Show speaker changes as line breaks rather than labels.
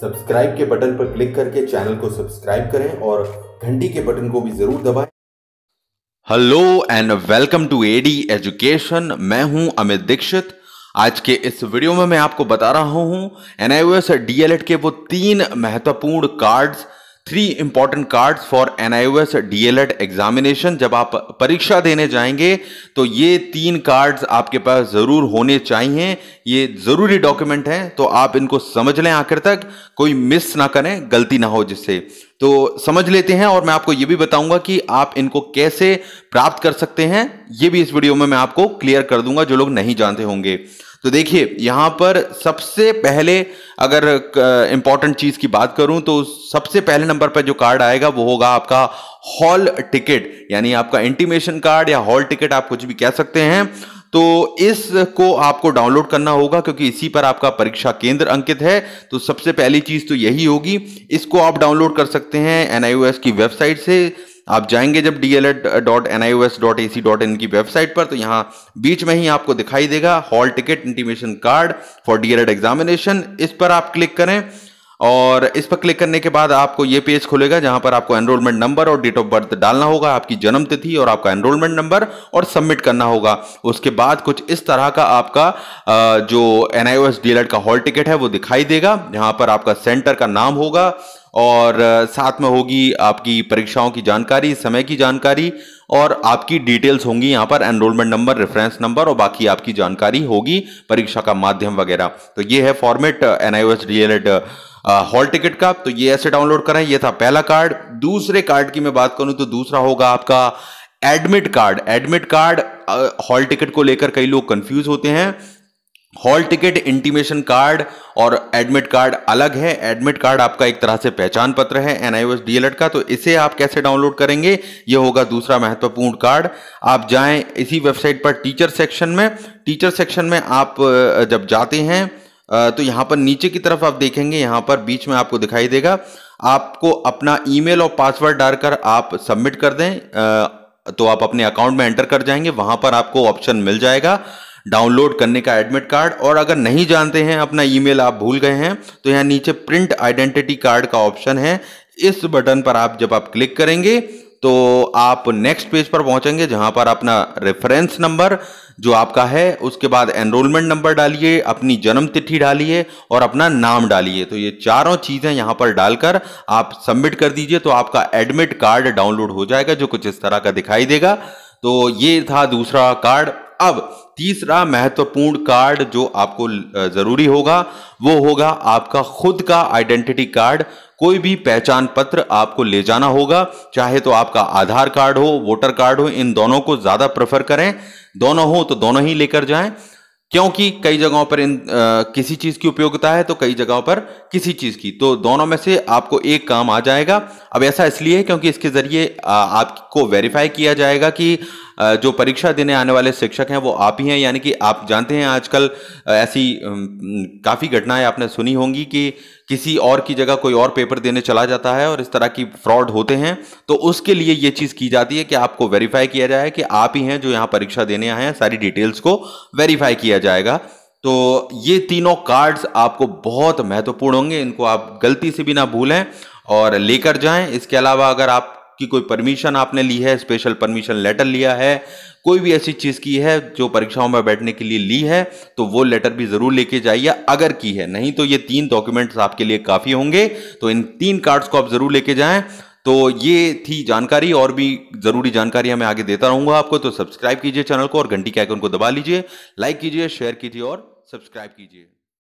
subscribe के button पर click करके चैनल को सब्सक्राइब करें और घंटी के बटन को भी जरूर दबाएं hello and welcome to AD education मैं हूं अमित दीक्षित आज के इस वीडियो में मैं आपको बता रहा हूं एनआईओएस डीएलएड e के वो तीन महत्वपूर्ण cards three important cards for NIOS DElEd examination जब आप परीक्षा देने जाएंगे तो ये तीन कार्ड्स आपके पास जरूर होने चाहिए ये जरूरी डॉक्यूमेंट है तो आप इनको समझ लें आखिर तक कोई मिस ना करें गलती ना हो जिससे तो समझ लेते हैं और मैं आपको ये भी बताऊंगा कि आप इनको कैसे प्राप्त कर सकते हैं ये भी इस वीडियो में मैं आपको क्लियर कर दूंगा जो लोग नहीं जानते होंगे तो देखिए यहाँ पर सबसे पहले अगर इंपॉर्टेंट चीज की बात करूं तो सबसे पहले नंबर पर जो कार्ड आएगा वो होगा आपका हॉल टिकट यानी आपका इंटीमेशन कार्ड या हॉल टिकट आप कुछ भी कह सकते हैं तो इसको आपको डाउनलोड करना होगा क्योंकि इसी पर आपका परीक्षा केंद्र अंकित है तो सबसे पहली चीज तो यही होगी इसको आप डाउनलोड कर सकते हैं एनआईओएस की वेबसाइट से आप जाएंगे जब D L Ed dot N I O S dot A C dot in की वेबसाइट पर तो यहाँ बीच में ही आपको दिखाई देगा hall ticket intimation card for D L Ed examination इस पर आप क्लिक करें और इस पर क्लिक करने के बाद आपको ये पेज खुलेगा जहां पर आपको एनरोलमेंट नंबर और डेट ऑफ बर्थ डालना होगा आपकी जन्म तिथि और आपका एनरोलमेंट नंबर और सबमिट करना होगा उसके बाद कुछ इस तरह का आपका जो N I O S D L Ed का हॉल टिकट है वो दिखाई देगा जहां पर आपका सेंटर का नाम होगा और साथ में होगी आपकी परीक्षाओं की जानकारी समय की जानकारी और आपकी डिटेल्स होंगी यहाँ पर एनरोलमेंट नंबर रेफरेंस नंबर और बाकी आपकी जानकारी होगी परीक्षा का माध्यम वगैरह तो ये है format N I hall ticket का तो ये ऐसे डाउनलोड करें ये था पहला कार्ड दूसरे कार्ड की मैं बात करूं तो दूसरा होगा आपका admit card admit card hall ticket को लेकर कई लोग कंफ्यूज होते हैं हॉल टिकट इंटीमेशन कार्ड और एडमिट कार्ड अलग है एडमिट कार्ड आपका एक तरह से पहचान पत्र है एस डीएलएड का तो इसे आप कैसे डाउनलोड करेंगे ये होगा दूसरा महत्वपूर्ण कार्ड आप जाएं इसी वेबसाइट पर टीचर सेक्शन में टीचर सेक्शन में आप जब जाते हैं तो यहाँ पर नीचे की तरफ आप देखेंगे यहाँ पर बीच में आपको दिखाई देगा आपको अपना ईमेल और पासवर्ड डालकर आप सबमिट कर दें तो आप अपने अकाउंट में एंटर कर जाएंगे वहां पर आपको ऑप्शन मिल जाएगा डाउनलोड करने का एडमिट कार्ड और अगर नहीं जानते हैं अपना ईमेल आप भूल गए हैं तो यहाँ नीचे प्रिंट आइडेंटिटी कार्ड का ऑप्शन है इस बटन पर आप जब आप क्लिक करेंगे तो आप नेक्स्ट पेज पर पहुंचेंगे जहां पर अपना रेफरेंस नंबर जो आपका है उसके बाद एनरोलमेंट नंबर डालिए अपनी जन्म तिथि डालिए और अपना नाम डालिए तो ये चारों चीज़ें यहाँ पर डालकर आप सबमिट कर दीजिए तो आपका एडमिट कार्ड डाउनलोड हो जाएगा जो कुछ इस तरह का दिखाई देगा तो ये था दूसरा कार्ड अब तीसरा महत्वपूर्ण कार्ड जो आपको जरूरी होगा वो होगा आपका खुद का आइडेंटिटी कार्ड कोई भी पहचान पत्र आपको ले जाना होगा चाहे तो आपका आधार कार्ड हो वोटर कार्ड हो इन दोनों को ज्यादा प्रेफर करें दोनों हो तो दोनों ही लेकर जाएं क्योंकि कई जगहों पर इन आ, किसी चीज की उपयोगिता है तो कई जगहों पर किसी चीज की तो दोनों में से आपको एक काम आ जाएगा अब ऐसा इसलिए क्योंकि इसके जरिए आपको वेरीफाई किया जाएगा कि जो परीक्षा देने आने वाले शिक्षक हैं वो आप ही हैं यानी कि आप जानते हैं आजकल ऐसी काफ़ी घटनाएं आपने सुनी होंगी कि किसी और की जगह कोई और पेपर देने चला जाता है और इस तरह की फ्रॉड होते हैं तो उसके लिए ये चीज़ की जाती है कि आपको वेरीफाई किया जाए कि आप ही हैं जो यहाँ परीक्षा देने आए हैं सारी डिटेल्स को वेरीफाई किया जाएगा तो ये तीनों कार्ड्स आपको बहुत महत्वपूर्ण होंगे इनको आप गलती से भी ना भूलें और लेकर जाएं इसके अलावा अगर आप की कोई परमिशन आपने ली है स्पेशल परमिशन लेटर लिया है कोई भी ऐसी चीज़ की है जो परीक्षाओं में बैठने के लिए ली है तो वो लेटर भी ज़रूर लेके जाइए अगर की है नहीं तो ये तीन डॉक्यूमेंट्स आपके लिए काफ़ी होंगे तो इन तीन कार्ड्स को आप ज़रूर लेके जाएं तो ये थी जानकारी और भी ज़रूरी जानकारी मैं आगे देता रहूंगा आपको तो सब्सक्राइब कीजिए चैनल को और घंटी के आइकन को दबा लीजिए लाइक कीजिए शेयर कीजिए और सब्सक्राइब कीजिए